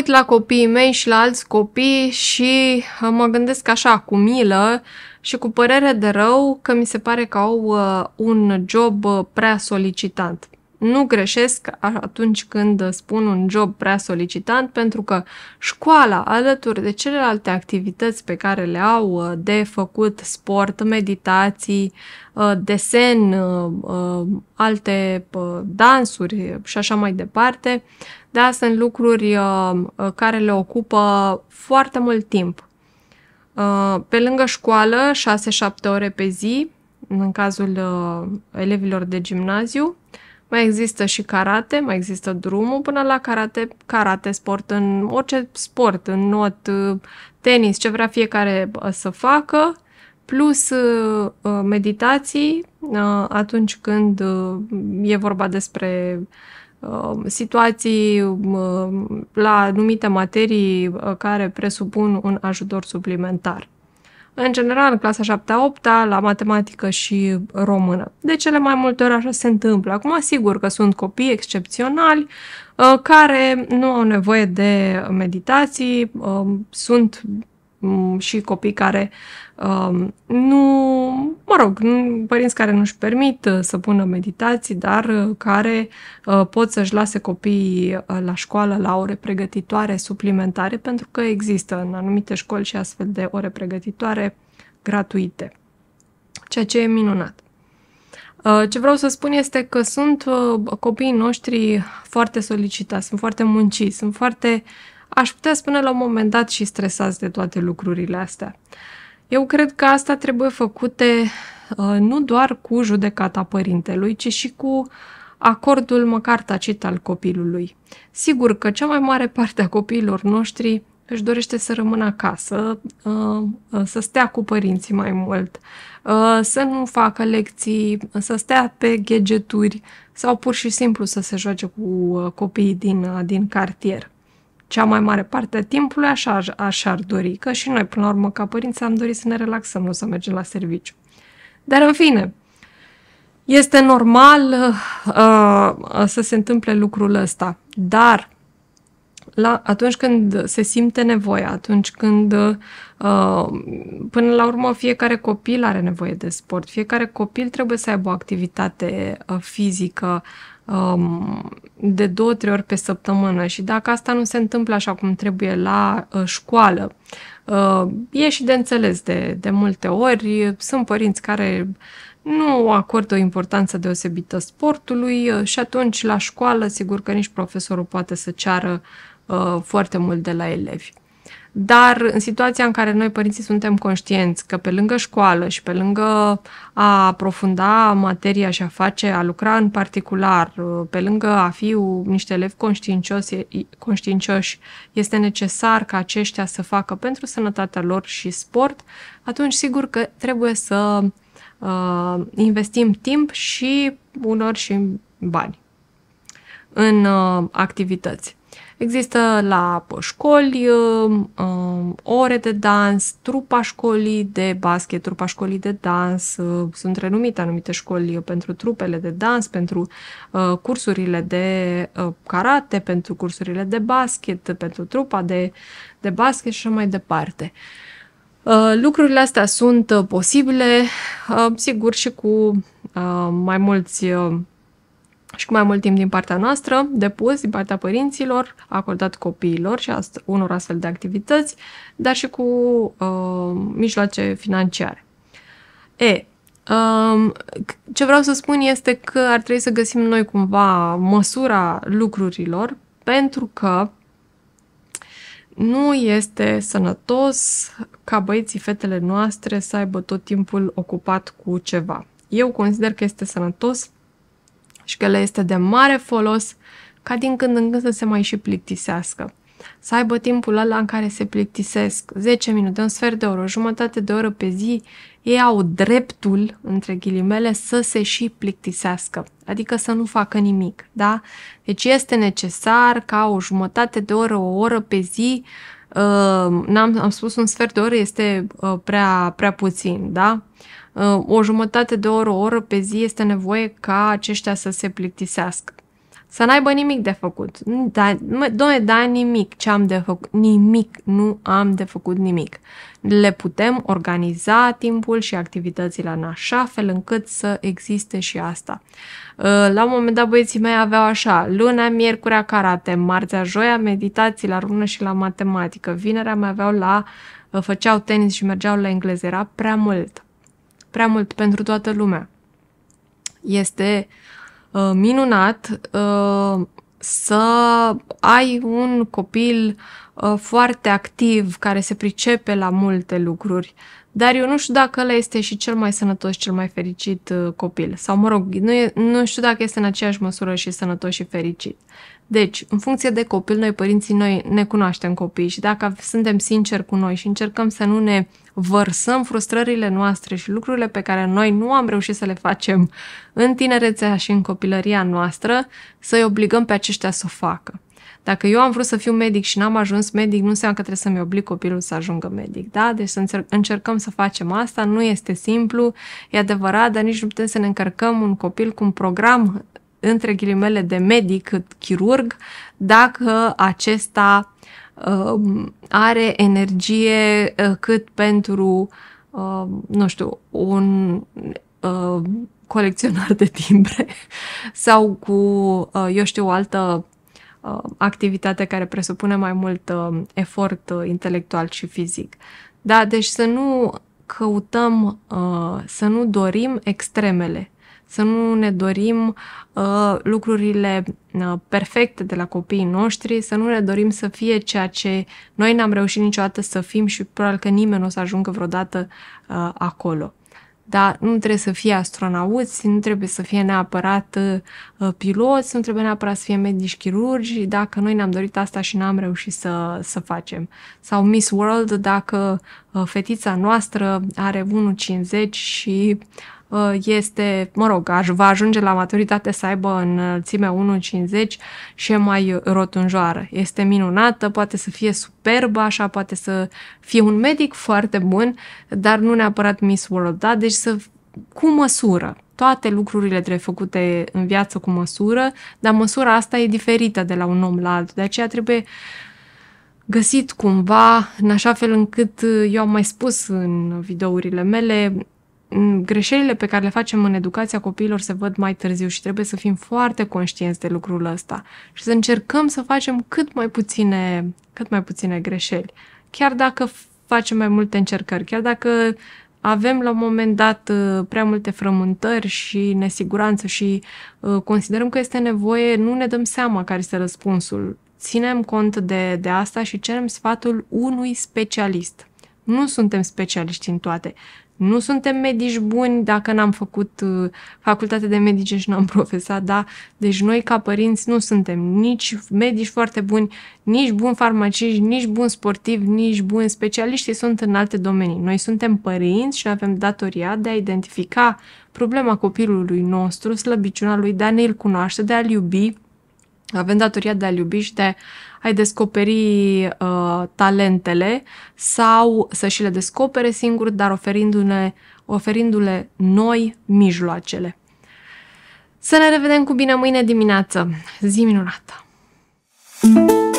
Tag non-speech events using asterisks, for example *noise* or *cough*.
uit la copiii mei și la alți copii și uh, mă gândesc așa, cu milă și cu părere de rău că mi se pare că au uh, un job uh, prea solicitant. Nu greșesc atunci când spun un job prea solicitant, pentru că școala, alături de celelalte activități pe care le au uh, de făcut, sport, meditații, uh, desen, uh, alte dansuri și așa mai departe, da, sunt lucruri care le ocupă foarte mult timp. Pe lângă școală, 6-7 ore pe zi, în cazul elevilor de gimnaziu, mai există și karate, mai există drumul până la karate, karate, sport în orice sport, în not, uh, tenis, ce vrea fiecare să facă, plus uh, uh, meditații atunci când e vorba despre situații la anumite materii care presupun un ajutor suplimentar în general clasa 7-8, la matematică și română. De cele mai multe ori așa se întâmplă. Acum, sigur că sunt copii excepționali uh, care nu au nevoie de meditații, uh, sunt Mm, și copii care um, nu, mă rog, părinți care nu-și permit uh, să pună meditații, dar uh, care uh, pot să-și lase copiii la școală la ore pregătitoare suplimentare, pentru că există în anumite școli și astfel de ore pregătitoare gratuite, ceea ce e minunat. Ce vreau să spun este că sunt copiii noștri foarte solicitați, sunt foarte munciți, sunt foarte uh, aș putea spune la un moment dat și stresați de toate lucrurile astea. Eu cred că asta trebuie făcute uh, nu doar cu judecata părintelui, ci și cu acordul măcar tacit al copilului. Sigur că cea mai mare parte a copiilor noștri își dorește să rămână acasă, uh, să stea cu părinții mai mult, uh, să nu facă lecții, să stea pe ghegeturi sau pur și simplu să se joace cu copiii din, din cartier cea mai mare parte a timpului așa, așa ar dori, că și noi, până la urmă, ca părinți, am dorit să ne relaxăm, nu să mergem la serviciu. Dar, în fine, este normal uh, să se întâmple lucrul ăsta, dar la, atunci când se simte nevoia, atunci când, uh, până la urmă, fiecare copil are nevoie de sport, fiecare copil trebuie să aibă o activitate uh, fizică um, de două, trei ori pe săptămână și dacă asta nu se întâmplă așa cum trebuie la uh, școală, uh, e și de înțeles de, de multe ori. Sunt părinți care nu acordă o importanță deosebită sportului uh, și atunci la școală sigur că nici profesorul poate să ceară uh, foarte mult de la elevi. Dar în situația în care noi părinții suntem conștienți că pe lângă școală și pe lângă a aprofunda materia și a face, a lucra în particular, pe lângă a fi niște elevi conștiincioși, conștiincioși, este necesar ca aceștia să facă pentru sănătatea lor și sport, atunci sigur că trebuie să uh, investim timp și unor și bani în uh, activități. Există la școli um, um, ore de dans, trupa școlii de basket, trupa școlii de dans, uh, sunt renumite anumite școli uh, pentru trupele de dans, pentru uh, cursurile de karate, pentru cursurile de basket, pentru trupa de, de basket și așa mai departe. Lucrurile astea sunt posibile, sigur, și cu mai mulți și cu mai mult timp din partea noastră, depus din partea părinților, acordat copiilor și ast- unor astfel de activități, dar și cu uh, mijloace financiare. E, uh, ce vreau să spun este că ar trebui să găsim noi cumva măsura lucrurilor, pentru că nu este sănătos ca băieții, fetele noastre să aibă tot timpul ocupat cu ceva. Eu consider că este sănătos și că le este de mare folos ca din când în când să se mai și plictisească. Să aibă timpul ăla în care se plictisesc, 10 minute, un sfert de oră, jumătate de oră pe zi, ei au dreptul, între ghilimele, să se și plictisească, adică să nu facă nimic, da? Deci este necesar ca o jumătate de oră, o oră pe zi, uh, n-am am spus un sfert de oră, este uh, prea, prea puțin, da? Uh, Uh, o jumătate de oră, o oră pe zi este nevoie ca aceștia să se plictisească. Să n-aibă nimic de făcut. Da, doamne, da, nimic ce am de făcut. Nimic, nu am de făcut nimic. Le putem organiza timpul și activitățile în așa fel încât să existe și asta. Uh, la un moment dat băieții mei aveau așa, luna, miercurea, karate, marțea, joia, meditații la rună și la matematică. Vinerea mai aveau la, uh, făceau tenis și mergeau la engleză. Era prea mult prea mult pentru toată lumea. Este uh, minunat uh, să ai un copil uh, foarte activ care se pricepe la multe lucruri, dar eu nu știu dacă ăla este și cel mai sănătos, cel mai fericit uh, copil. Sau, mă rog, nu, e, nu știu dacă este în aceeași măsură și sănătos și fericit. Deci, în funcție de copil, noi părinții, noi ne cunoaștem copiii și dacă suntem sinceri cu noi și încercăm să nu ne vărsăm frustrările noastre și lucrurile pe care noi nu am reușit să le facem în tinerețea și în copilăria noastră, să-i obligăm pe aceștia să o facă. Dacă eu am vrut să fiu medic și n-am ajuns medic, nu înseamnă că trebuie să-mi oblig copilul să ajungă medic, da? Deci să încercăm să facem asta, nu este simplu, e adevărat, dar nici nu putem să ne încărcăm un copil cu un program între ghilimele de medic cât chirurg dacă acesta um, are energie uh, cât pentru, um, nu știu, un um, colecționar de timbre *laughs* sau cu, uh, eu știu, o altă activitate care presupune mai mult efort uh, intelectual și fizic. Da, deci să nu căutăm, să nu dorim extremele, să nu ne dorim uh, lucrurile uh, perfecte de la copiii noștri, să nu ne dorim să fie ceea ce noi n-am reușit niciodată să fim și probabil că nimeni nu o să ajungă vreodată uh, acolo. Dar nu trebuie să fie astronauți, nu trebuie să fie neapărat uh, piloți, nu trebuie neapărat să fie medici chirurgi, dacă noi ne-am dorit asta și n-am reușit să, să facem. Sau Miss World, dacă uh, fetița noastră are 1,50 și uh, Uh, este, mă rog, va ajunge la maturitate să aibă înălțime uh, 1,50 și e mai rotunjoară. Este minunată, poate să fie superbă, așa, poate să fie un medic foarte bun, dar nu neapărat Miss World, da? Deci să cu măsură. Toate lucrurile trebuie făcute în viață cu măsură, dar măsura asta e diferită de la un om la altul. De aceea trebuie găsit cumva, în așa fel încât, uh, eu am mai spus în videourile mele, Mm, greșelile pe care le facem în educația copiilor se văd mai târziu și trebuie să fim foarte conștienți de lucrul ăsta și să încercăm să facem cât mai puține, cât mai puține greșeli. Chiar dacă facem mai multe încercări, chiar dacă avem la un moment dat uh, prea multe frământări și nesiguranță și uh, considerăm că este nevoie, nu ne dăm seama care este răspunsul. Ținem cont de, de asta și cerem sfatul unui specialist. Nu suntem specialiști în toate nu suntem medici buni dacă n-am făcut uh, facultate de medice și n-am *laughs* profesat, da? Deci noi ca părinți nu suntem nici medici foarte buni, nici buni farmaciști, nici buni sportivi, nici buni specialiști, sunt în alte domenii. Noi suntem părinți și avem datoria de a identifica problema copilului nostru, slăbiciunea lui, de a ne-l cunoaște, de a-l iubi, avem datoria de a-L iubi și de a-i descoperi uh, talentele sau să și le descopere singur, dar oferindu-ne, oferindu-le noi mijloacele. Să ne revedem cu bine mâine dimineață. Zi minunată! thank you